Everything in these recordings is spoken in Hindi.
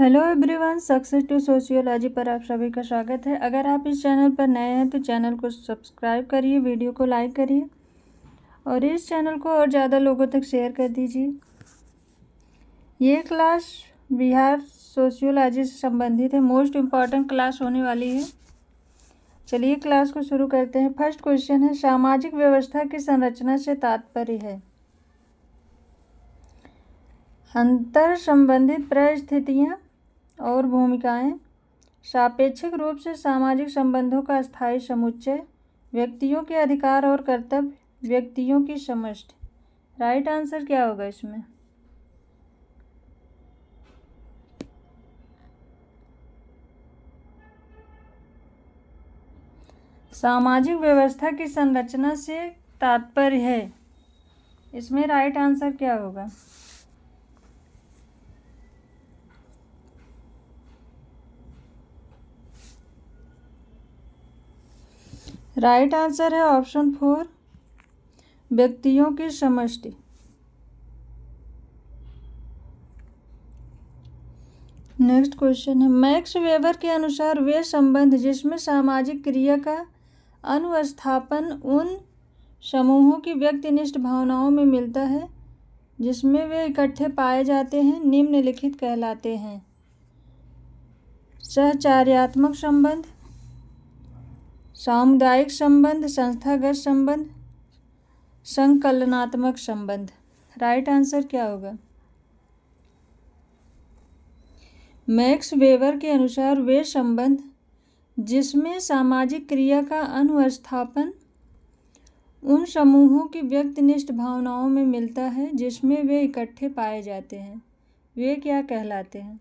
hello everyone success to sociology पर आप सभी का स्वागत है अगर आप इस चैनल पर नए हैं तो चैनल को सब्सक्राइब करिए वीडियो को लाइक करिए और इस चैनल को और ज़्यादा लोगों तक शेयर कर दीजिए ये क्लास बिहार सोशियोलॉजी से संबंधित है मोस्ट इम्पॉर्टेंट क्लास होने वाली है चलिए क्लास को शुरू करते हैं फर्स्ट क्वेश्चन है सामाजिक व्यवस्था की संरचना से तात्पर्य है अंतर संबंधित परिस्थितियाँ और भूमिकाएं सापेक्षिक रूप से सामाजिक संबंधों का स्थायी समुच्चय व्यक्तियों के अधिकार और कर्तव्य व्यक्तियों की समस्ट राइट आंसर क्या होगा इसमें सामाजिक व्यवस्था की संरचना से तात्पर्य है इसमें राइट आंसर क्या होगा राइट आंसर है ऑप्शन फोर व्यक्तियों की समष्टि नेक्स्ट क्वेश्चन है मैक्स वेबर के अनुसार वे संबंध जिसमें सामाजिक क्रिया का अनुस्थापन उन समूहों की व्यक्तिनिष्ठ भावनाओं में मिलता है जिसमें वे इकट्ठे पाए जाते हैं निम्नलिखित कहलाते हैं सहचार्यात्मक संबंध सामुदायिक संबंध संस्थागत संबंध संकलनात्मक संबंध राइट आंसर क्या होगा मैक्स वेवर के अनुसार वे संबंध जिसमें सामाजिक क्रिया का अनुस्थापन उन समूहों की व्यक्तिनिष्ठ भावनाओं में मिलता है जिसमें वे इकट्ठे पाए जाते हैं वे क्या कहलाते हैं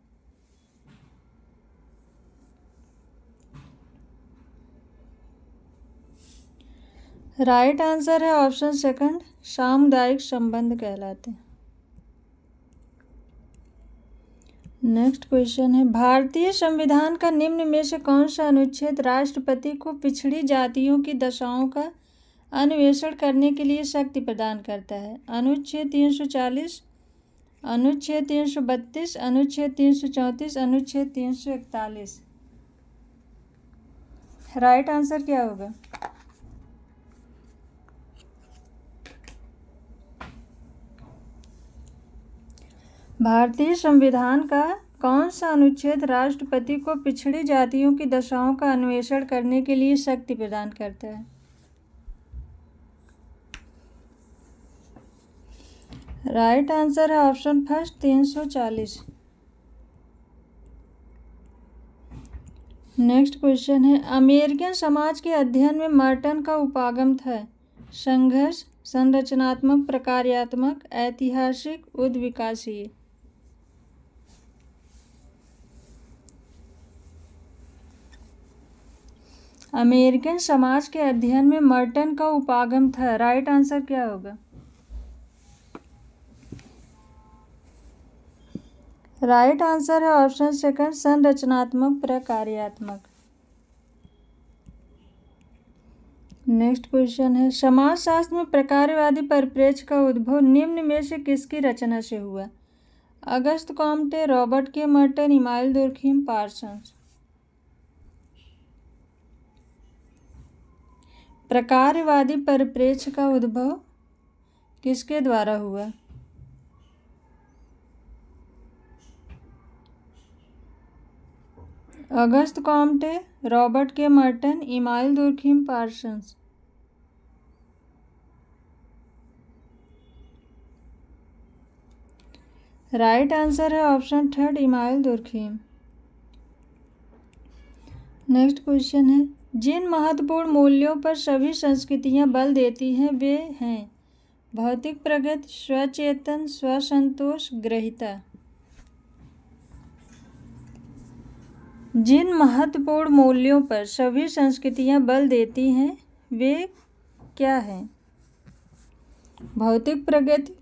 राइट आंसर है ऑप्शन सेकंड सामुदायिक संबंध कहलाते हैं नेक्स्ट क्वेश्चन है भारतीय संविधान का निम्न में से कौन सा अनुच्छेद राष्ट्रपति को पिछड़ी जातियों की दशाओं का अन्वेषण करने के लिए शक्ति प्रदान करता है अनुच्छेद 340 अनुच्छेद 332 अनुच्छेद 334 अनुच्छेद 341 राइट आंसर क्या होगा भारतीय संविधान का कौन सा अनुच्छेद राष्ट्रपति को पिछड़ी जातियों की दशाओं का अन्वेषण करने के लिए शक्ति प्रदान करता है राइट आंसर है ऑप्शन फर्स्ट तीन सौ चालीस नेक्स्ट क्वेश्चन है अमेरिकन समाज के अध्ययन में मार्टन का उपागम था संघर्ष संरचनात्मक प्रकार्यात्मक ऐतिहासिक उद्विकासीय अमेरिकन समाज के अध्ययन में मर्टन का उपागम था राइट आंसर क्या होगा राइट आंसर है ऑप्शन सेकंड संरचनात्मक प्रकार्यात्मक नेक्स्ट क्वेश्चन है समाजशास्त्र में प्रकारवादी परिप्रेक्ष्य का उद्भव निम्न में से किसकी रचना से हुआ Auguste Comte Robert K Merton Emile Durkheim Parsons प्रकारवादी परिप्रेक्ष्य का उद्भव किसके द्वारा हुआ Auguste Comte Robert K Merton Emile Durkheim Parsons right answer है option third Emile Durkheim next question है जिन महत्वपूर्ण मूल्यों पर सभी संस्कृतियां बल देती हैं वे हैं भौतिक प्रगति स्वचेतन स्वसंतोष ग्रहिता जिन महत्वपूर्ण मूल्यों पर सभी संस्कृतियां बल देती हैं वे क्या हैं भौतिक प्रगति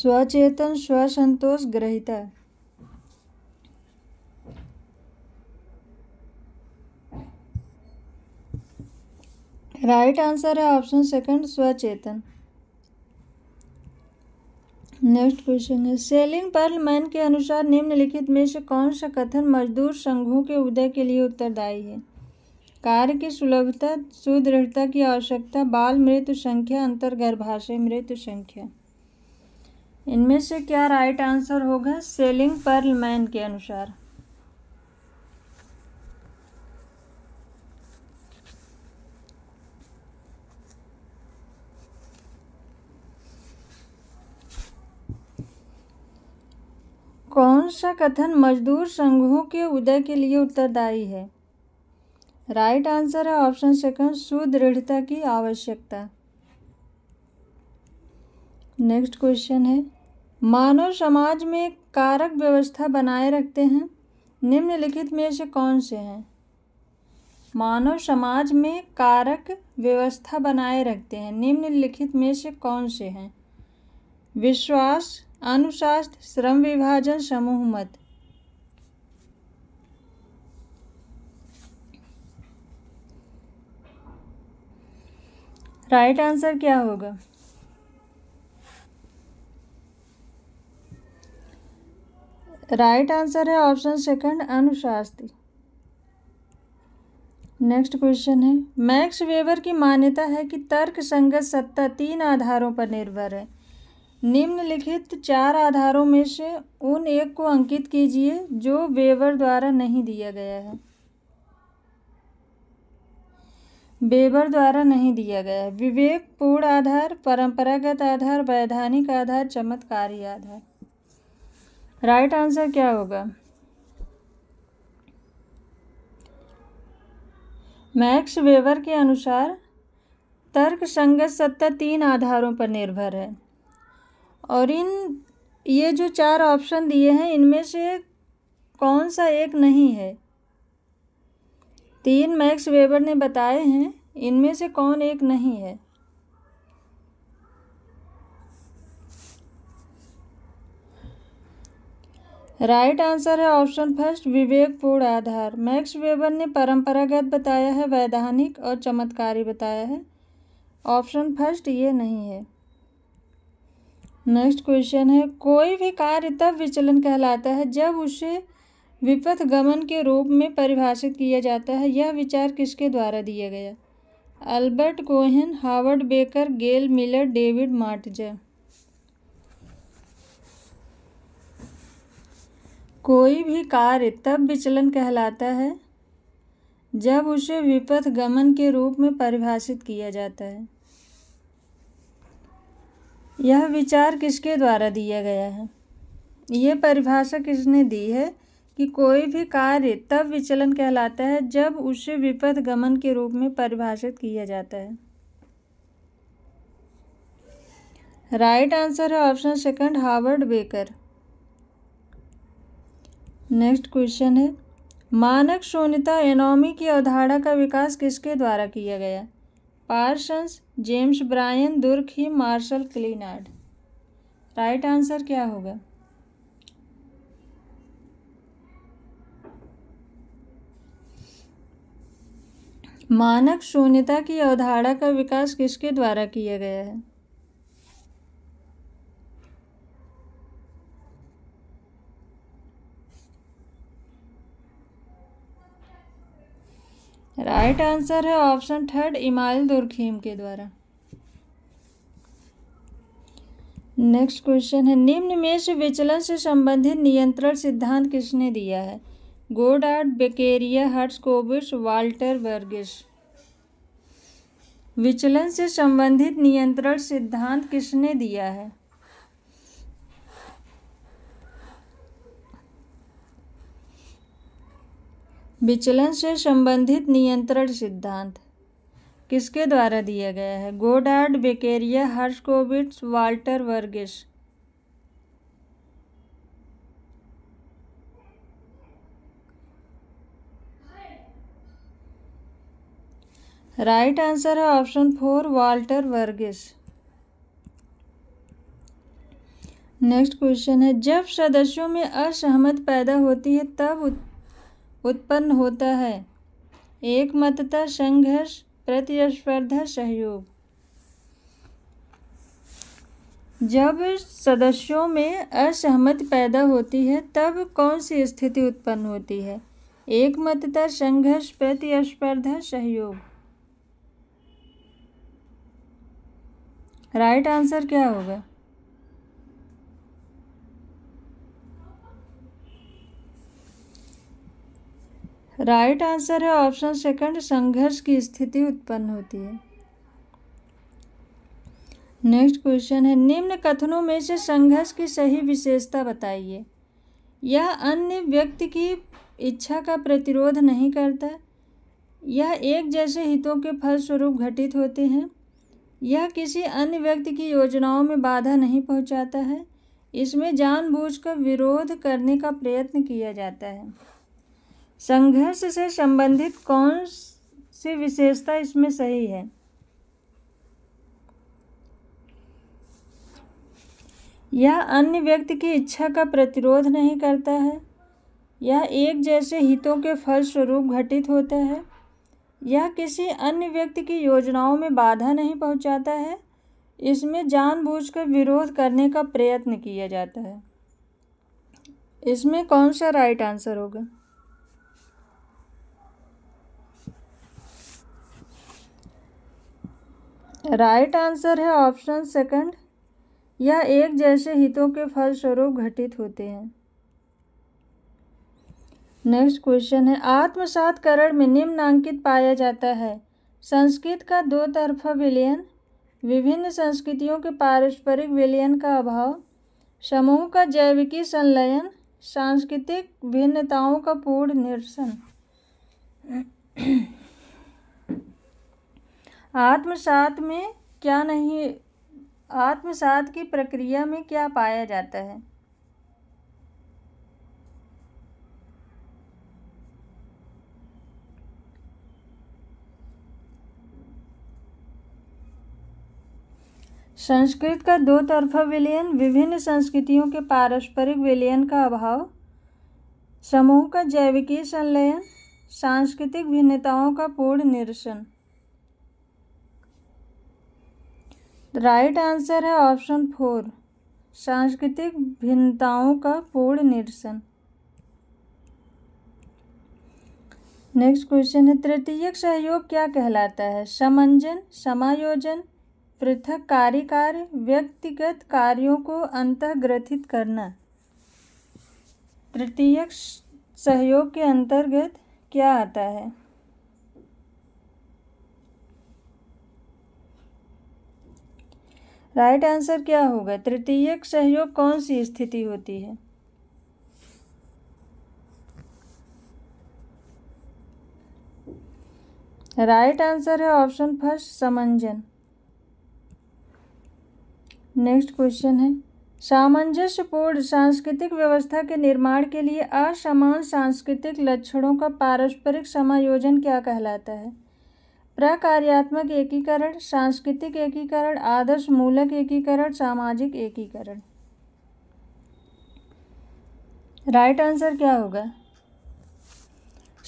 स्वचेतन स्वसंतोष ग्रहिता राइट आंसर है ऑप्शन सेकंड स्वचेतन नेक्स्ट क्वेश्चन है सेलिंग पर्लमैन के अनुसार निम्नलिखित में से कौन सा कथन मजदूर संघों के उदय के लिए उत्तरदायी है कार्य की सुलभता सुदृढ़ता की आवश्यकता बाल मृत्यु संख्या अंतर्गर्भाशय मृत्यु संख्या इनमें से क्या राइट आंसर होगा सेलिंग पर्लमैन के अनुसार कौन सा कथन मजदूर संघों के उदय के लिए उत्तरदायी है राइट आंसर है ऑप्शन सेकंड सुदृढ़ता की आवश्यकता नेक्स्ट क्वेश्चन है मानव समाज में कारक व्यवस्था बनाए रखते हैं निम्नलिखित में से कौन से हैं मानव समाज में कारक व्यवस्था बनाए रखते हैं निम्नलिखित में से कौन से हैं विश्वास अनुशासित श्रम विभाजन समूह मत राइट आंसर क्या होगा राइट आंसर है ऑप्शन सेकंड अनुशासित नेक्स्ट क्वेश्चन है मैक्स वेवर की मान्यता है कि तर्क संगत सत्ता तीन आधारों पर निर्भर है निम्नलिखित चार आधारों में से उन एक को अंकित कीजिए जो वेवर द्वारा नहीं दिया गया है बेबर द्वारा नहीं दिया गया है विवेक पूर्ण आधार परंपरागत आधार वैधानिक आधार चमत्कारी आधार राइट आंसर क्या होगा मैक्स वेवर के अनुसार तर्क संगत सत्ता तीन आधारों पर निर्भर है और इन ये जो चार ऑप्शन दिए हैं इनमें से कौन सा एक नहीं है तीन मैक्स वेबर ने बताए हैं इनमें से कौन एक नहीं है राइट right आंसर है ऑप्शन फर्स्ट विवेकपूर्ण आधार मैक्स वेबर ने परंपरागत बताया है वैधानिक और चमत्कारी बताया है ऑप्शन फर्स्ट ये नहीं है नेक्स्ट क्वेश्चन है कोई भी कार्य तब विचलन कहलाता है जब उसे विपथ गमन के रूप में परिभाषित किया जाता है यह विचार किसके द्वारा दिया गया Albert Cohen Howard Becker Gail Miller David Matza कोई भी कार्य तब विचलन कहलाता है जब उसे विपथ गमन के रूप में परिभाषित किया जाता है यह विचार किसके द्वारा दिया गया है ये परिभाषा किसने दी है कि कोई भी कार्य तब विचलन कहलाता है जब उसे विपद गमन के रूप में परिभाषित किया जाता है राइट आंसर है option second Howard Becker next question है मानक शून्यता एनोमी की अवधारणा का विकास किसके द्वारा किया गया पार्सन्स जेम्स ब्रायन ही मार्शल क्लीनार्ड राइट आंसर क्या होगा मानक शून्यता की अवधारणा का विकास किसके द्वारा किया गया है राइट आंसर है ऑप्शन थर्ड इमाइल दुर्खीम के द्वारा नेक्स्ट क्वेश्चन है निम्न में से विचलन से संबंधित नियंत्रण सिद्धांत किसने दिया है गोडार्ड बेकेरिया कोबिश वाल्टर वर्गिस विचलन से संबंधित नियंत्रण सिद्धांत किसने दिया है विचलन से संबंधित नियंत्रण सिद्धांत किसके द्वारा दिया गया है Goddard Beccaria Herskovits Walter Vergis right answer है option four Walter Vergis next question है जब सदस्यों में असहमत पैदा होती है तब उत्पन्न होता है एक मतता संघर्ष प्रतिस्पर्धा सहयोग जब सदस्यों में असहमति पैदा होती है तब कौन सी स्थिति उत्पन्न होती है एक मतता संघर्ष प्रतिस्पर्धा सहयोग राइट आंसर क्या होगा राइट आंसर है ऑप्शन सेकंड संघर्ष की स्थिति उत्पन्न होती है नेक्स्ट क्वेश्चन है निम्न कथनों में से संघर्ष की सही विशेषता बताइए यह अन्य व्यक्ति की इच्छा का प्रतिरोध नहीं करता यह एक जैसे हितों के फलस्वरूप घटित होते हैं यह किसी अन्य व्यक्ति की योजनाओं में बाधा नहीं पहुंचाता है इसमें जानबूझकर विरोध करने का प्रयत्न किया जाता है संघर्ष से संबंधित कौन सी विशेषता इसमें सही है यह अन्य व्यक्ति की इच्छा का प्रतिरोध नहीं करता है यह एक जैसे हितों के फलस्वरूप घटित होता है यह किसी अन्य व्यक्ति की योजनाओं में बाधा नहीं पहुंचाता है इसमें जानबूझकर विरोध करने का प्रयत्न किया जाता है इसमें कौन सा राइट आंसर होगा राइट आंसर है ऑप्शन सेकंड यह एक जैसे हितों के फलस्वरूप घटित होते हैं नेक्स्ट क्वेश्चन है आत्मसातकरण में निम्नांकित पाया जाता है संस्कृत का दो तरफा विलयन विभिन्न संस्कृतियों के पारस्परिक विलयन का अभाव समूह का जैविकी संलयन सांस्कृतिक भिन्नताओं का पूर्ण निरसन आत्मसात में क्या नहीं आत्मसात की प्रक्रिया में क्या पाया जाता है संस्कृत का दो तरफा विलयन विभिन्न संस्कृतियों के पारस्परिक विलयन का अभाव समूह का जैविकीय संलयन सांस्कृतिक भिन्नताओं का पूर्ण निरसन राइट आंसर है ऑप्शन फोर सांस्कृतिक भिन्नताओं का पूर्ण निरसन नेक्स्ट क्वेश्चन है तृतीयक सहयोग क्या कहलाता है समंजन समायोजन पृथक कार्य कार्य व्यक्तिगत कार्यों को अंतग्रथित करना तृतीयक सहयोग के अंतर्गत क्या आता है राइट आंसर क्या होगा तृतीयक सहयोग कौन सी स्थिति होती है राइट right आंसर है ऑप्शन फर्स्ट समंजन नेक्स्ट क्वेश्चन है सामंजस्यपूर्ण सांस्कृतिक व्यवस्था के निर्माण के लिए असमान सांस्कृतिक लक्षणों का पारस्परिक समायोजन क्या कहलाता है प्रकार्यात्मक एकीकरण सांस्कृतिक एकीकरण आदर्श मूलक एकीकरण सामाजिक एकीकरण राइट आंसर क्या होगा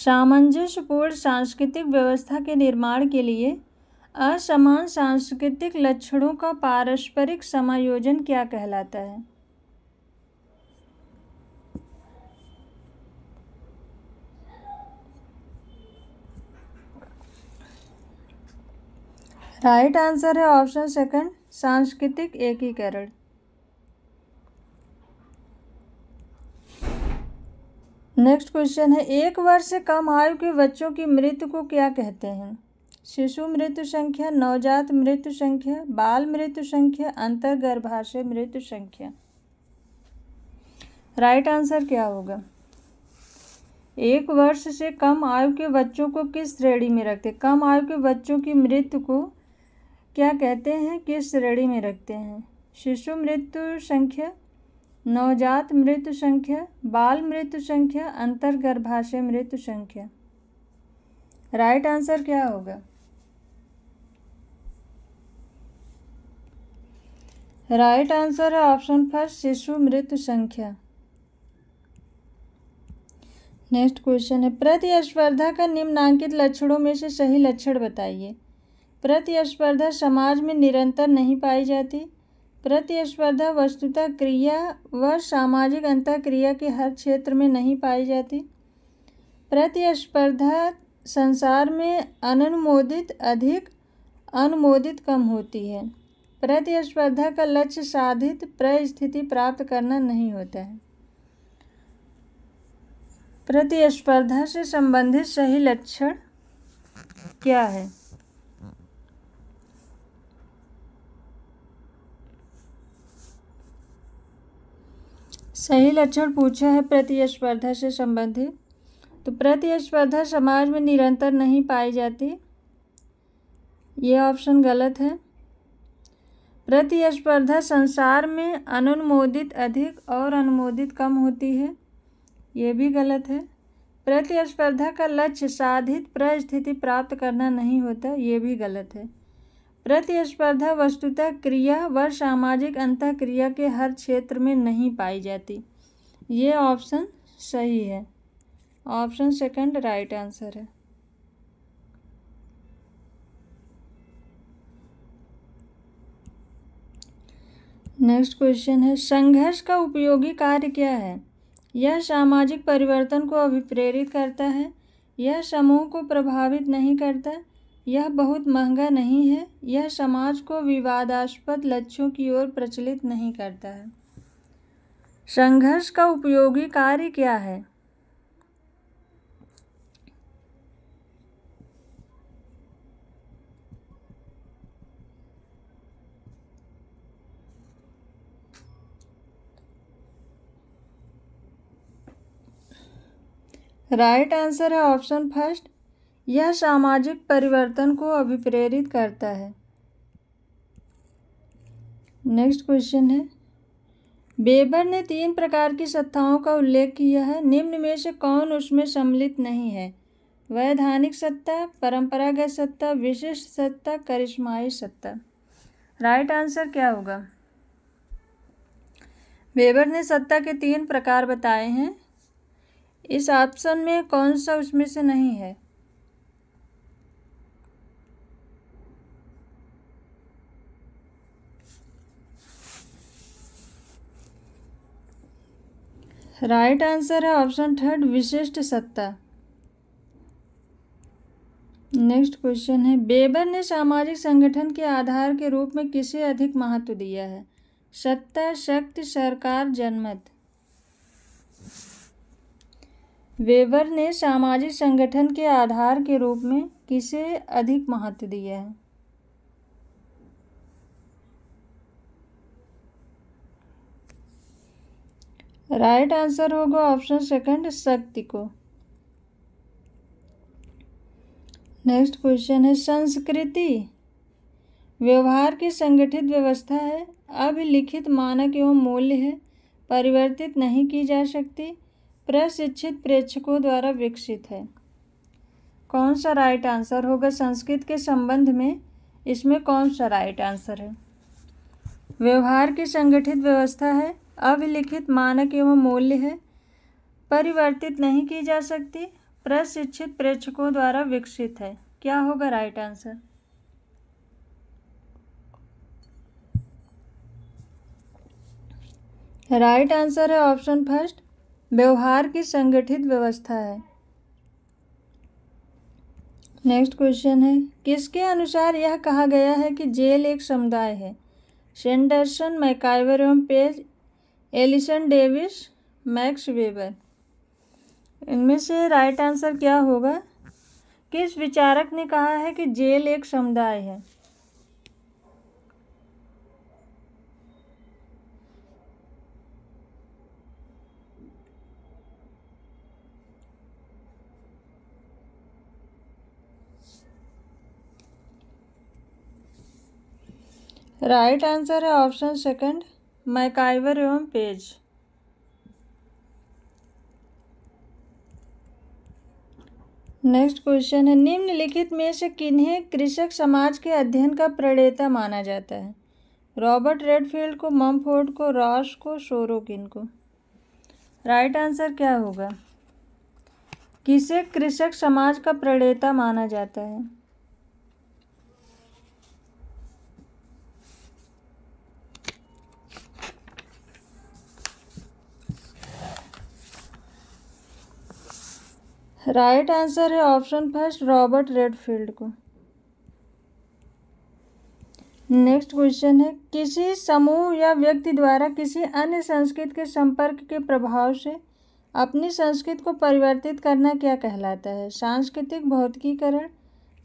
सामंजस्यपूर्ण सांस्कृतिक व्यवस्था के निर्माण के लिए असमान सांस्कृतिक लक्षणों का पारस्परिक समायोजन क्या कहलाता है राइट आंसर है ऑप्शन सेकंड सांस्कृतिक एकीकरण नेक्स्ट क्वेश्चन है एक वर्ष से कम आयु के बच्चों की मृत्यु को क्या कहते हैं शिशु मृत्यु संख्या नवजात मृत्यु संख्या बाल मृत्यु संख्या अंतर्गर्भाशय मृत्यु संख्या राइट आंसर क्या होगा एक वर्ष से कम आयु के बच्चों को किस श्रेणी में रखते कम आयु के बच्चों की मृत्यु को क्या कहते हैं किस श्रेणी में रखते हैं शिशु मृत्यु संख्या नवजात मृत्यु संख्या बाल मृत्यु संख्या अंतर्गर्भाशय मृत्यु संख्या राइट आंसर क्या होगा राइट आंसर है ऑप्शन फर्स्ट शिशु मृत्यु संख्या नेक्स्ट क्वेश्चन है प्रतिस्पर्धा का निम्नांकित लक्षणों में से सही लक्षण बताइए प्रतिस्पर्धा समाज में निरंतर नहीं पाई जाती प्रतिस्पर्धा वस्तुतः क्रिया व सामाजिक अंतक्रिया के हर क्षेत्र में नहीं पाई जाती प्रतिस्पर्धा संसार में अनुमोदित अधिक अनुमोदित कम होती है प्रतिस्पर्धा का लक्ष्य साधित प्रस्थिति प्राप्त करना नहीं होता है प्रतिस्पर्धा से संबंधित सही लक्षण क्या है सही लक्षण पूछा है प्रतिस्पर्धा से संबंधित तो प्रतिस्पर्धा समाज में निरंतर नहीं पाई जाती ये ऑप्शन गलत है प्रतिस्पर्धा संसार में अनुमोदित अधिक और अनुमोदित कम होती है ये भी गलत है प्रतिस्पर्धा का लक्ष्य साधित परिस्थिति प्राप्त करना नहीं होता ये भी गलत है प्रतिस्पर्धा वस्तुतः क्रिया व सामाजिक अंत क्रिया के हर क्षेत्र में नहीं पाई जाती ये ऑप्शन सही है ऑप्शन सेकंड राइट आंसर है नेक्स्ट क्वेश्चन है संघर्ष का उपयोगी कार्य क्या है यह सामाजिक परिवर्तन को अभिप्रेरित करता है यह समूह को प्रभावित नहीं करता यह बहुत महंगा नहीं है यह समाज को विवादास्पद लक्ष्यों की ओर प्रचलित नहीं करता है संघर्ष का उपयोगी कार्य क्या है राइट right आंसर है ऑप्शन फर्स्ट यह सामाजिक परिवर्तन को अभिप्रेरित करता है नेक्स्ट क्वेश्चन है बेबर ने तीन प्रकार की सत्ताओं का उल्लेख किया है निम्न में से कौन उसमें सम्मिलित नहीं है वैधानिक सत्ता परंपरागत सत्ता विशिष्ट सत्ता करिश्माई सत्ता राइट आंसर क्या होगा बेबर ने सत्ता के तीन प्रकार बताए हैं इस ऑप्शन में कौन सा उसमें से नहीं है राइट आंसर है ऑप्शन थर्ड विशिष्ट सत्ता नेक्स्ट क्वेश्चन है बेबर ने सामाजिक संगठन के आधार के रूप में किसे अधिक महत्व दिया है सत्ता शक्ति सरकार जनमत वेबर ने सामाजिक संगठन के आधार के रूप में किसे अधिक महत्व दिया है राइट आंसर होगा ऑप्शन सेकंड शक्ति को नेक्स्ट क्वेश्चन है संस्कृति व्यवहार की संगठित व्यवस्था है अभिलिखित मानक एवं मूल्य है परिवर्तित नहीं की जा सकती प्रशिक्षित प्रेक्षकों द्वारा विकसित है कौन सा राइट आंसर होगा संस्कृत के संबंध में इसमें कौन सा राइट आंसर है व्यवहार की संगठित व्यवस्था है अभिलिखित मानक एवं मूल्य है परिवर्तित नहीं की जा सकती प्रशिक्षित प्रेक्षकों द्वारा विकसित है क्या होगा राइट आंसर राइट आंसर है ऑप्शन फर्स्ट व्यवहार की संगठित व्यवस्था है नेक्स्ट क्वेश्चन है किसके अनुसार यह कहा गया है कि जेल एक समुदाय है सेंडरसन मैकाइवर एवं Page Allison Davis Max Weber इनमें से राइट आंसर क्या होगा किस विचारक ने कहा है कि जेल एक समुदाय है राइट आंसर है ऑप्शन सेकंड मैकाइवर एवं पेज नेक्स्ट क्वेश्चन है निम्नलिखित में से किन्हें कृषक समाज के अध्ययन का प्रणेता माना जाता है रॉबर्ट रेडफील्ड को ममफोर्ड को रॉस को किन को राइट आंसर क्या होगा किसे कृषक समाज का प्रणेता माना जाता है राइट आंसर है ऑप्शन फर्स्ट रॉबर्ट रेडफील्ड को नेक्स्ट क्वेश्चन है किसी समूह या व्यक्ति द्वारा किसी अन्य संस्कृत के संपर्क के प्रभाव से अपनी संस्कृत को परिवर्तित करना क्या कहलाता है सांस्कृतिक भौतिकीकरण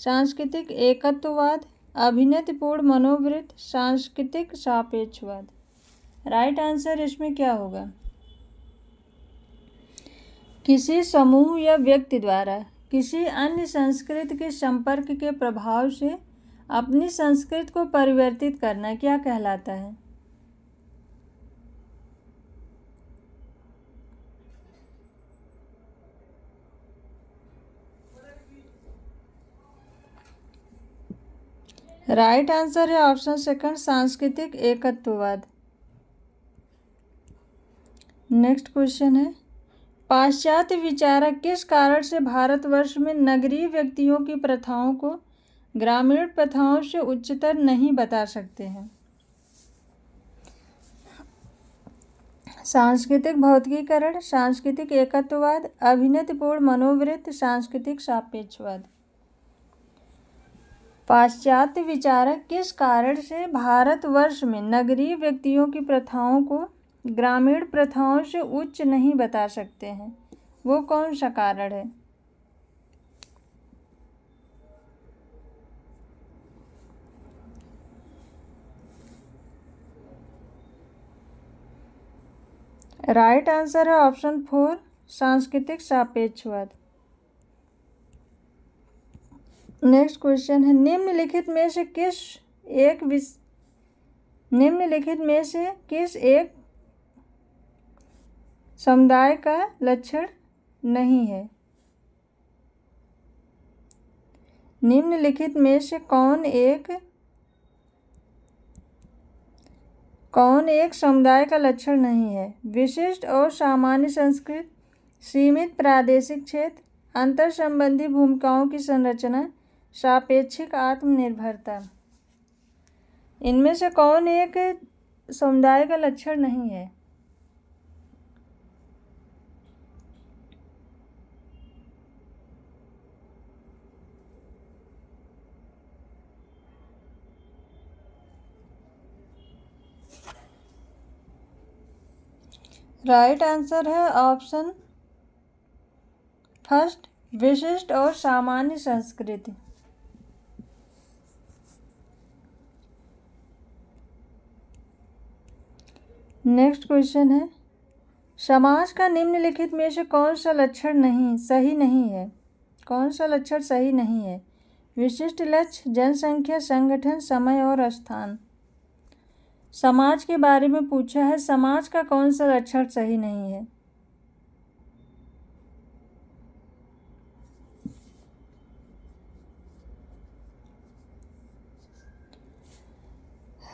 सांस्कृतिक एकत्ववाद अभिनतपूर्ण मनोवृत्त सांस्कृतिक सापेक्षवाद राइट आंसर इसमें क्या होगा किसी समूह या व्यक्ति द्वारा किसी अन्य संस्कृत के संपर्क के प्रभाव से अपनी संस्कृत को परिवर्तित करना क्या कहलाता है राइट आंसर है ऑप्शन सेकंड सांस्कृतिक एकत्ववाद नेक्स्ट क्वेश्चन है पाश्चात्य विचारक किस कारण से भारतवर्ष में नगरीय व्यक्तियों की प्रथाओं को ग्रामीण प्रथाओं से उच्चतर नहीं बता सकते हैं सांस्कृतिक भौतिकीकरण सांस्कृतिक एकत्ववाद अभिनतपूर्ण मनोवृत्त सांस्कृतिक सापेक्षवाद पाश्चात्य विचारक किस कारण से भारतवर्ष में नगरीय व्यक्तियों की प्रथाओं को ग्रामीण प्रथाओं से उच्च नहीं बता सकते हैं वो कौन सा कारण है राइट आंसर है ऑप्शन फोर सांस्कृतिक सापेक्षवाद नेक्स्ट क्वेश्चन है निम्नलिखित में से किस एक निम्नलिखित में से किस एक समुदाय का लक्षण नहीं है निम्नलिखित में से कौन एक कौन एक समुदाय का लक्षण नहीं है विशिष्ट और सामान्य संस्कृत सीमित प्रादेशिक क्षेत्र अंतर संबंधी भूमिकाओं की संरचना सापेक्षिक आत्मनिर्भरता इनमें से कौन एक समुदाय का लक्षण नहीं है राइट right आंसर है ऑप्शन फर्स्ट विशिष्ट और सामान्य संस्कृति नेक्स्ट क्वेश्चन है समाज का निम्नलिखित में से कौन सा लक्षण नहीं सही नहीं है कौन सा लक्षण सही नहीं है विशिष्ट लक्ष्य जनसंख्या संगठन समय और स्थान समाज के बारे में पूछा है समाज का कौन सा लक्षण सही नहीं है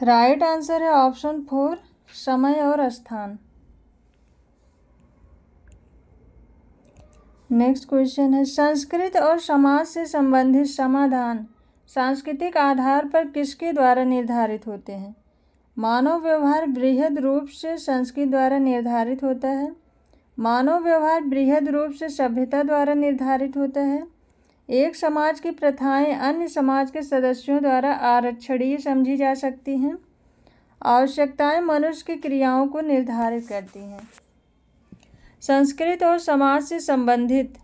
राइट आंसर है ऑप्शन फोर समय और स्थान नेक्स्ट क्वेश्चन है संस्कृत और समाज से संबंधित समाधान सांस्कृतिक आधार पर किसके द्वारा निर्धारित होते हैं मानव व्यवहार बृहद रूप से संस्कृत द्वारा निर्धारित होता है मानव व्यवहार बृहद रूप से सभ्यता द्वारा निर्धारित होता है एक समाज की प्रथाएं अन्य समाज के सदस्यों द्वारा आरक्षणीय समझी जा सकती हैं आवश्यकताएं मनुष्य की क्रियाओं को निर्धारित करती हैं संस्कृत और समाज से संबंधित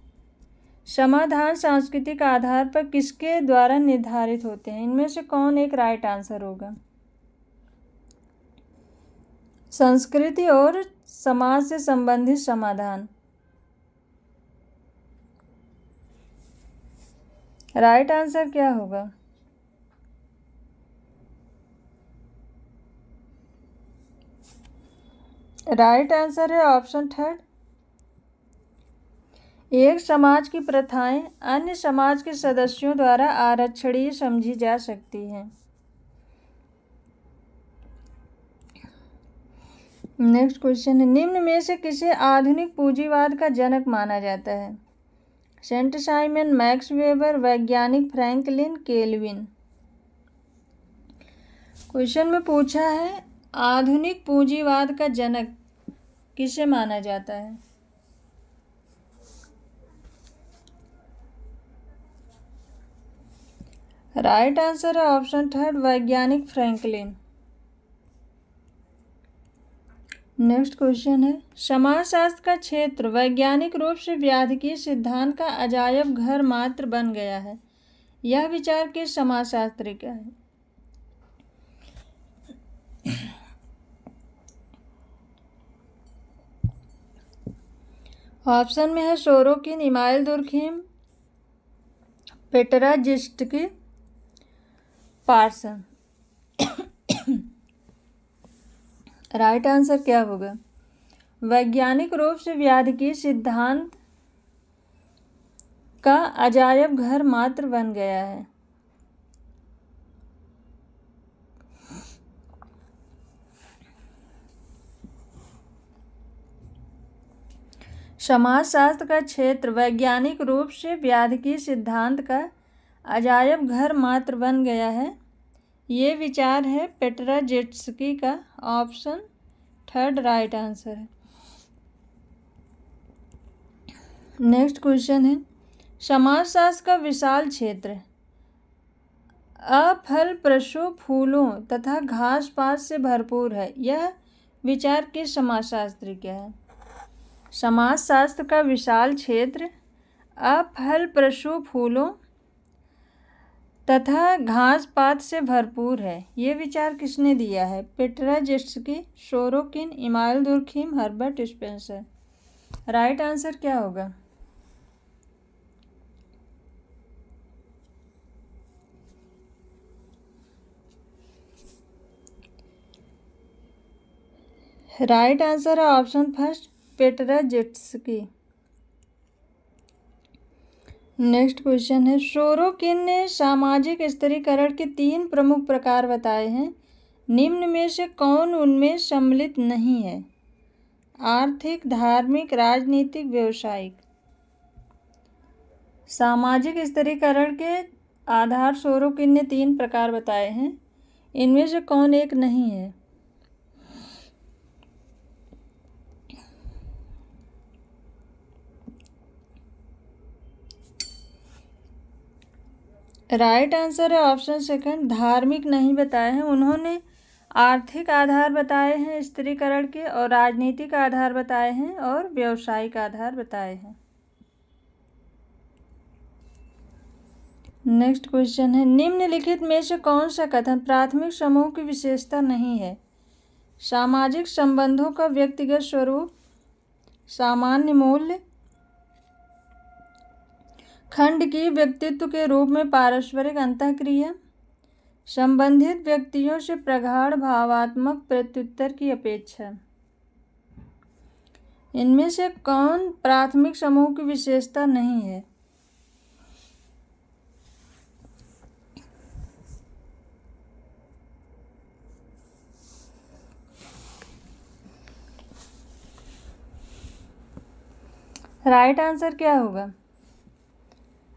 समाधान सांस्कृतिक आधार पर किसके द्वारा निर्धारित होते हैं इनमें से कौन एक राइट आंसर होगा संस्कृति और समाज से संबंधित समाधान राइट आंसर क्या होगा राइट आंसर है ऑप्शन थर्ड एक समाज की प्रथाएं अन्य समाज के सदस्यों द्वारा आरक्षणीय समझी जा सकती हैं नेक्स्ट क्वेश्चन है निम्न में से किसे आधुनिक पूंजीवाद का जनक माना जाता है सेंट साइमन मैक्स वेबर वैज्ञानिक फ्रैंकलिन केल्विन क्वेश्चन में पूछा है आधुनिक पूंजीवाद का जनक किसे माना जाता है राइट आंसर है ऑप्शन थर्ड वैज्ञानिक फ्रैंकलिन नेक्स्ट क्वेश्चन है समाजशास्त्र का क्षेत्र वैज्ञानिक रूप से व्याधकीय सिद्धांत का अजायब घर मात्र बन गया है यह विचार किस समाजशास्त्री का है ऑप्शन में है की इमाइल दुर्खीम पेटराजिस्ट की पार्सन राइट आंसर क्या होगा वैज्ञानिक रूप से व्याधि की सिद्धांत का अजायब घर मात्र बन गया है समाजशास्त्र का क्षेत्र वैज्ञानिक रूप से व्याधि की सिद्धांत का अजायब घर मात्र बन गया है ये विचार है पेटरा जेट्सकी का ऑप्शन थर्ड राइट आंसर है नेक्स्ट क्वेश्चन है समाजशास्त्र का विशाल क्षेत्र अफल प्रशु फूलों तथा घास पात से भरपूर है यह विचार किस समाजशास्त्र का है समाजशास्त्र का विशाल क्षेत्र अफल प्रशु फूलों तथा घास पात से भरपूर है ये विचार किसने दिया है की Sorokin Emile Durkheim Herbert Spencer right answer क्या होगा राइट आंसर है ऑप्शन फर्स्ट पेटराजिट्स की नेक्स्ट क्वेश्चन है शोरोकिन ने सामाजिक स्तरीकरण के तीन प्रमुख प्रकार बताए हैं निम्न में से कौन उनमें सम्मिलित नहीं है आर्थिक धार्मिक राजनीतिक व्यवसायिक सामाजिक स्तरीकरण के आधार स्वरूप ने तीन प्रकार बताए हैं इनमें से कौन एक नहीं है राइट आंसर है ऑप्शन सेकंड धार्मिक नहीं बताए हैं उन्होंने आर्थिक आधार बताए हैं स्त्रीकरण के और राजनीतिक आधार बताए हैं और व्यवसायिक आधार बताए हैं नेक्स्ट क्वेश्चन है निम्नलिखित में से कौन सा कथन प्राथमिक समूह की विशेषता नहीं है सामाजिक संबंधों का व्यक्तिगत स्वरूप सामान्य मूल्य खंड की व्यक्तित्व के रूप में पारस्परिक अंतक्रिया संबंधित व्यक्तियों से प्रगाढ़ भावात्मक प्रत्युत्तर की अपेक्षा इनमें से कौन प्राथमिक समूह की विशेषता नहीं है राइट आंसर क्या होगा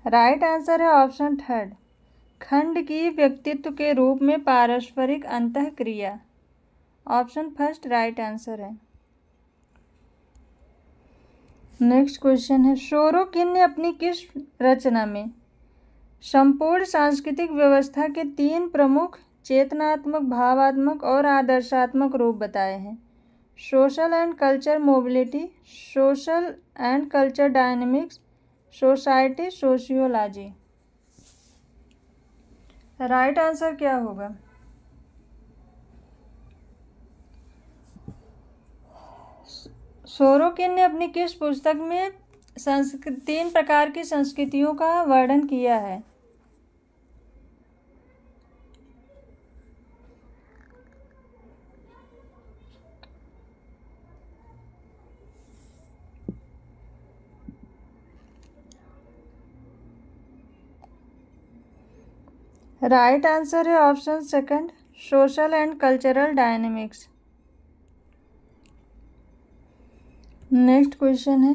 राइट आंसर है ऑप्शन थर्ड खंड की व्यक्तित्व के रूप में पारस्परिक अंत क्रिया ऑप्शन फर्स्ट राइट आंसर है नेक्स्ट क्वेश्चन है शोरोकिन ने अपनी किस रचना में संपूर्ण सांस्कृतिक व्यवस्था के तीन प्रमुख चेतनात्मक भावात्मक और आदर्शात्मक रूप बताए हैं social and culture mobility social and culture dynamics society sociology right answer क्या होगा सोरोकिन ने अपनी किस पुस्तक में संस्कृति तीन प्रकार की संस्कृतियों का वर्णन किया है राइट आंसर है option second social and cultural dynamics next question है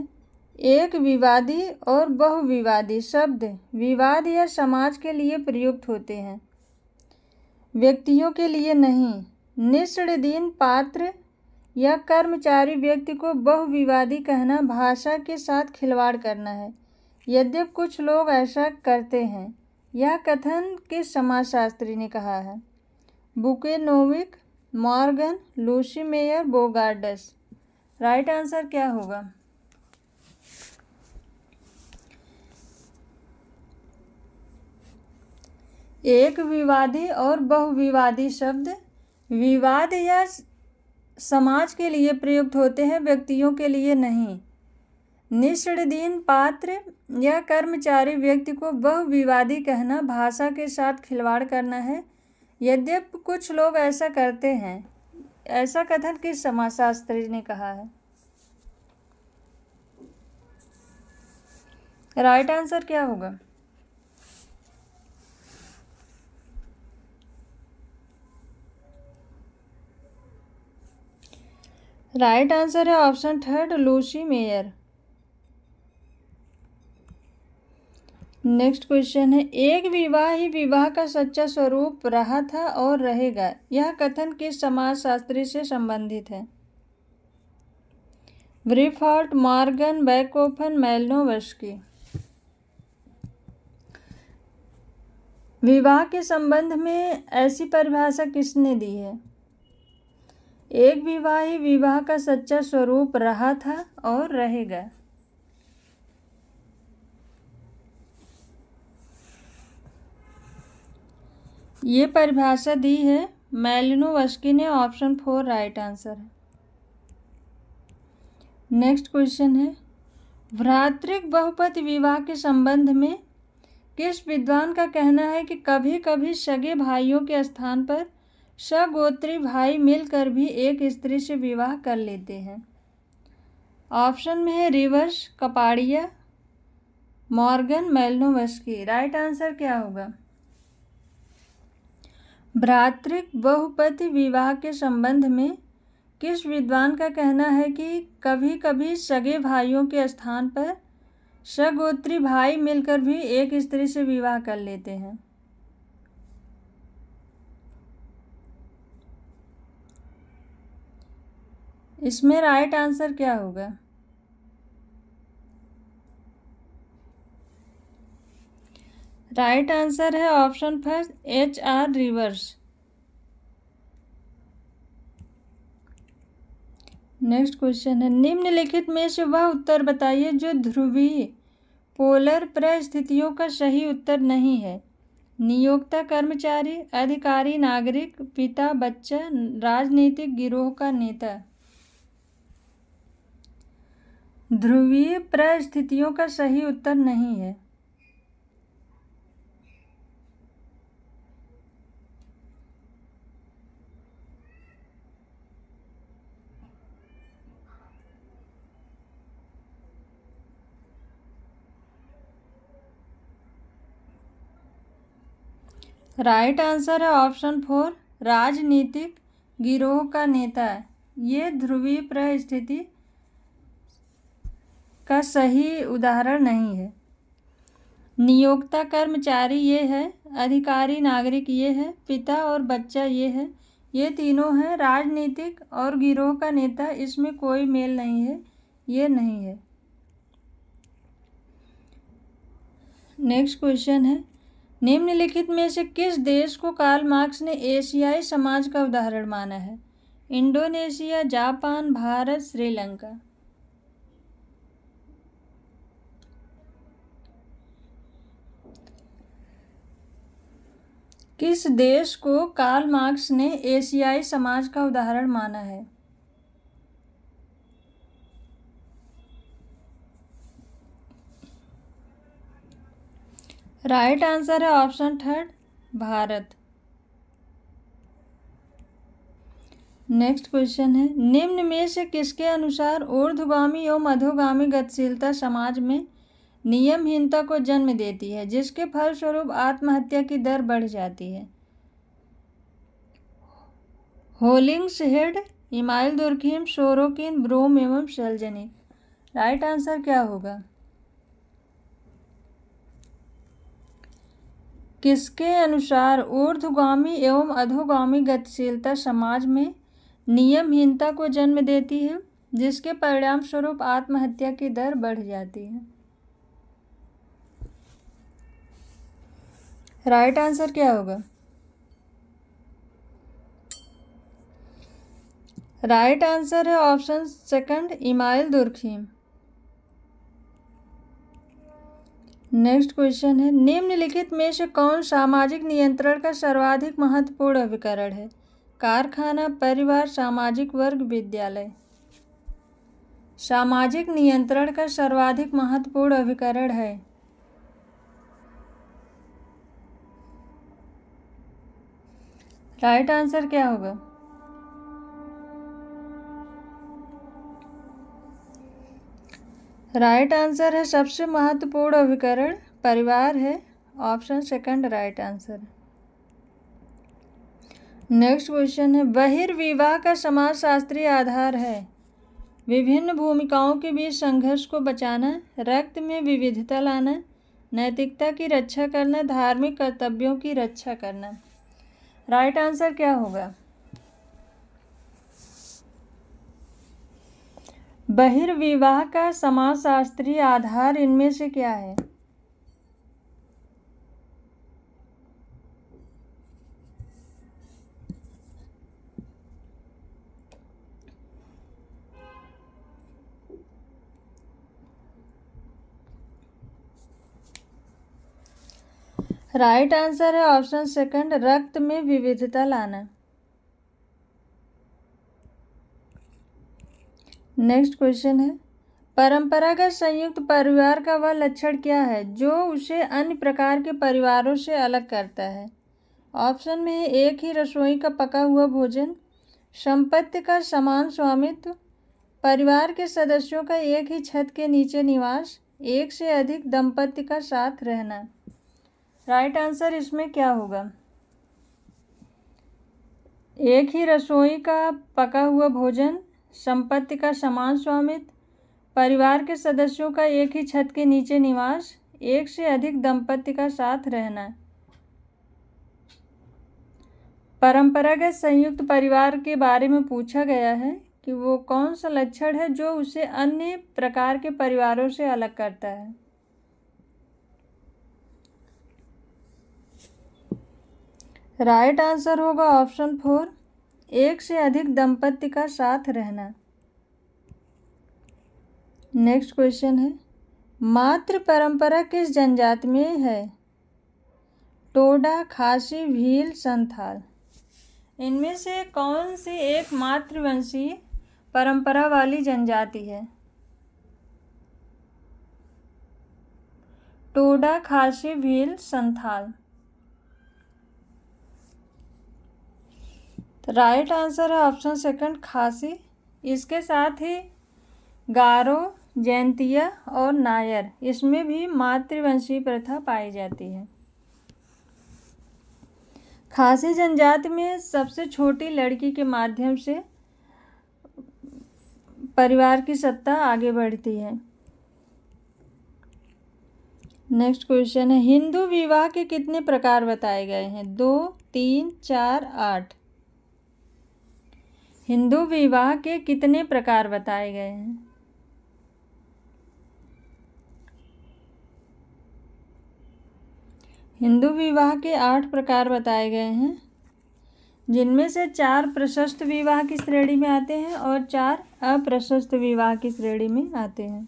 एक विवादी और बहुविवादी शब्द विवाद या समाज के लिए प्रयुक्त होते हैं व्यक्तियों के लिए नहीं निष्णदीन पात्र या कर्मचारी व्यक्ति को बहुविवादी कहना भाषा के साथ खिलवाड़ करना है यद्यप कुछ लोग ऐसा करते हैं यह कथन किस समाजशास्त्री ने कहा है बुके Novicow Morgan Lucy Mair Bogardus right answer क्या होगा एक विवादी और बहुविवादी शब्द विवाद या समाज के लिए प्रयुक्त होते हैं व्यक्तियों के लिए नहीं निष्णदीन पात्र या कर्मचारी व्यक्ति को बहुविवादी कहना भाषा के साथ खिलवाड़ करना है यद्यप कुछ लोग ऐसा करते हैं ऐसा कथन किस समाजशास्त्री ने कहा है राइट right आंसर क्या होगा राइट right आंसर है option third Lucy Mair next question है एक विवाह ही विवाह का सच्चा स्वरूप रहा था और रहेगा यह कथन किस समाजशास्त्री से संबंधित है ब्रीफॉर्ट मार्गन बैकोफन की विवाह के संबंध में ऐसी परिभाषा किसने दी है एक विवाह ही विवाह का सच्चा स्वरूप रहा था और रहेगा ये परिभाषा दी है मैलिनोवस्की ने ऑप्शन फोर राइट आंसर है नेक्स्ट क्वेश्चन है भ्रातृक बहुपति विवाह के संबंध में किस विद्वान का कहना है कि कभी कभी सगे भाइयों के स्थान पर सगोत्री भाई मिलकर भी एक स्त्री से विवाह कर लेते हैं ऑप्शन में है Rivers Kapadia Morgan Malinowski right answer क्या होगा भ्रातृक बहुपति विवाह के संबंध में किस विद्वान का कहना है कि कभी कभी सगे भाइयों के स्थान पर सगोत्री भाई मिलकर भी एक स्त्री से विवाह कर लेते हैं इसमें राइट आंसर क्या होगा राइट आंसर है option first H R Rivers next question है निम्नलिखित में से वह उत्तर बताइए जो ध्रुवीय पोलर परिस्थितियों का सही उत्तर नहीं है नियोक्ता कर्मचारी अधिकारी नागरिक पिता बच्चा राजनीतिक गिरोह का नेता ध्रुवीय परिस्थितियों का सही उत्तर नहीं है राइट आंसर है ऑप्शन फोर राजनीतिक गिरोह का नेता है ये ध्रुवीय परिस्थिति का सही उदाहरण नहीं है नियोक्ता कर्मचारी ये है अधिकारी नागरिक ये है पिता और बच्चा ये है ये तीनों हैं राजनीतिक और गिरोह का नेता इसमें कोई मेल नहीं है ये नहीं है नेक्स्ट क्वेश्चन है निम्नलिखित में से किस देश को कार्ल मार्क्स ने एशियाई समाज का उदाहरण माना है इंडोनेशिया जापान भारत श्रीलंका किस देश को कार्ल मार्क्स ने एशियाई समाज का उदाहरण माना है राइट आंसर है option third Bharat next question है निम्न में से किसके अनुसार ऊर्धगामी एवं मधुगामी गतिशीलता समाज में नियमहीनता को जन्म देती है जिसके फलस्वरूप आत्महत्या की दर बढ़ जाती है होलिंग्स हेड इमाइल दुर्खीम शोरोकिन ब्रोम एवं शलजनिक राइट आंसर क्या होगा किसके अनुसार ऊर्ध्वगामी एवं अधोगामी गतिशीलता समाज में नियमहीनता को जन्म देती है जिसके परिणाम स्वरूप आत्महत्या की दर बढ़ जाती है राइट right आंसर क्या होगा राइट right आंसर है option second Emile Durkheim next question है निम्नलिखित में से कौन सामाजिक नियंत्रण का सर्वाधिक महत्वपूर्ण अभिकरण है कारखाना परिवार सामाजिक वर्ग विद्यालय सामाजिक नियंत्रण का सर्वाधिक महत्वपूर्ण अभिकरण है राइट आंसर क्या होगा राइट आंसर है सबसे महत्वपूर्ण अभिकरण परिवार है option second right answer next question है बहिर्विवाह का समाज शास्त्रीय आधार है विभिन्न भूमिकाओं के बीच संघर्ष को बचाना रक्त में विविधता लाना नैतिकता की रक्षा करना धार्मिक कर्तव्यों की रक्षा करना राइट आंसर क्या होगा बहिर्विवाह का समाजशास्त्रीय आधार इनमें से क्या है राइट right आंसर है ऑप्शन सेकंड रक्त में विविधता लाना नेक्स्ट क्वेश्चन है परंपरागत संयुक्त परिवार का वह लक्षण क्या है जो उसे अन्य प्रकार के परिवारों से अलग करता है ऑप्शन में है एक ही रसोई का पका हुआ भोजन संपत्ति का समान स्वामित्व परिवार के सदस्यों का एक ही छत के नीचे निवास एक से अधिक दंपत्ति का साथ रहना राइट आंसर इसमें क्या होगा एक ही रसोई का पका हुआ भोजन संपत्ति का समान स्वामित्व परिवार के सदस्यों का एक ही छत के नीचे निवास एक से अधिक दंपत्ति का साथ रहना परंपरागत संयुक्त परिवार के बारे में पूछा गया है कि वो कौन सा लक्षण है जो उसे अन्य प्रकार के परिवारों से अलग करता है राइट आंसर होगा ऑप्शन फोर एक से अधिक दंपत्ति का साथ रहना नेक्स्ट क्वेश्चन है मात्र परंपरा किस जनजाति में है टोडा खासी भील संथाल इनमें से कौन सी एक मातृवंशीय परंपरा वाली जनजाति है टोडा खासी भील संथाल तो राइट आंसर है ऑप्शन सेकंड खासी इसके साथ ही गारो जयंतीय और नायर इसमें भी मातृवंशीय प्रथा पाई जाती है खासी जनजाति में सबसे छोटी लड़की के माध्यम से परिवार की सत्ता आगे बढ़ती है नेक्स्ट क्वेश्चन है हिंदू विवाह के कितने प्रकार बताए गए हैं दो तीन चार आठ हिंदू विवाह के कितने प्रकार बताए गए हैं हिंदू विवाह के आठ प्रकार बताए गए हैं जिनमें से चार प्रशस्त विवाह की श्रेणी में आते हैं और चार अप्रशस्त विवाह की श्रेणी में आते हैं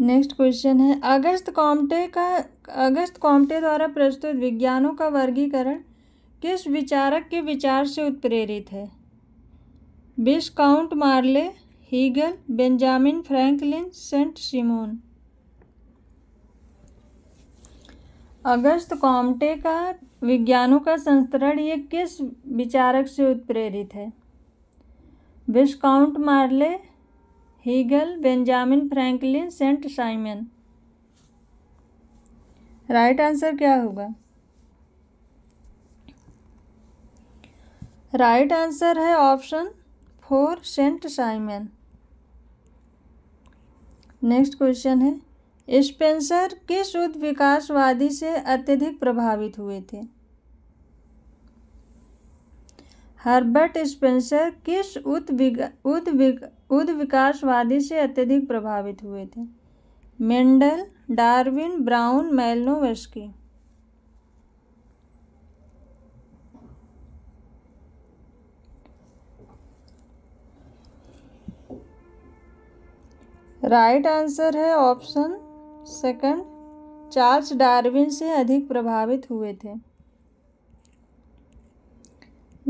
नेक्स्ट क्वेश्चन है अगस्त कॉम्टे का अगस्त कॉम्टे द्वारा प्रस्तुत विज्ञानों का वर्गीकरण किस विचारक के विचार से उत्प्रेरित है Count Morley Hegel Benjamin Franklin Saint Simon Auguste Comte का विज्ञानों का संस्करण ये किस विचारक से उत्प्रेरित है Viscount Morley Hegel Benjamin Franklin Saint Simon right answer क्या होगा राइट आंसर है option four Saint Simon next question है स्पेंसर किस शुद्ध विकासवादी से अत्यधिक प्रभावित हुए थे हर्बर्ट स्पेंसर किस उद्ध विकासवादी से अत्यधिक प्रभावित हुए थे Mendel Darwin Brown Malinowski right answer है ऑप्शन सेकंड चार्ल्स डार्विन से अधिक प्रभावित हुए थे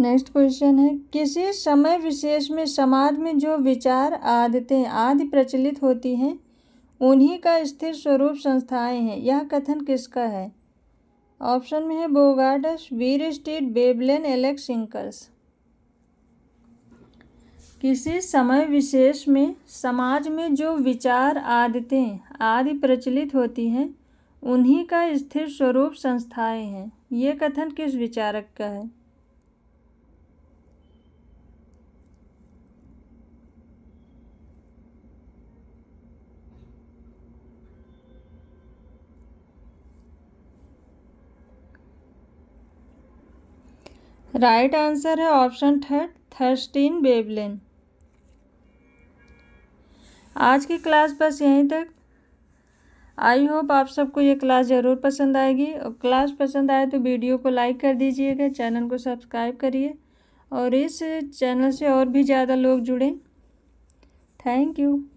नेक्स्ट क्वेश्चन है किसी समय विशेष में समाज में जो विचार आदतें आदि प्रचलित होती हैं उन्हीं का स्थिर स्वरूप संस्थाएं हैं यह कथन किसका है ऑप्शन में है बोगाडस वीर स्टेट बेबलेन एलेक्स इंकल्स किसी समय विशेष में समाज में जो विचार आदतें आदि प्रचलित होती हैं उन्हीं का स्थिर स्वरूप संस्थाएं हैं ये कथन किस विचारक का है राइट right आंसर है ऑप्शन थर्ड थर्स्टीन बेबलिन आज की क्लास बस यहीं तक आई होप आप सबको ये क्लास ज़रूर पसंद आएगी और क्लास पसंद आए तो वीडियो को लाइक कर दीजिएगा चैनल को सब्सक्राइब करिए और इस चैनल से और भी ज़्यादा लोग जुड़ें थैंक यू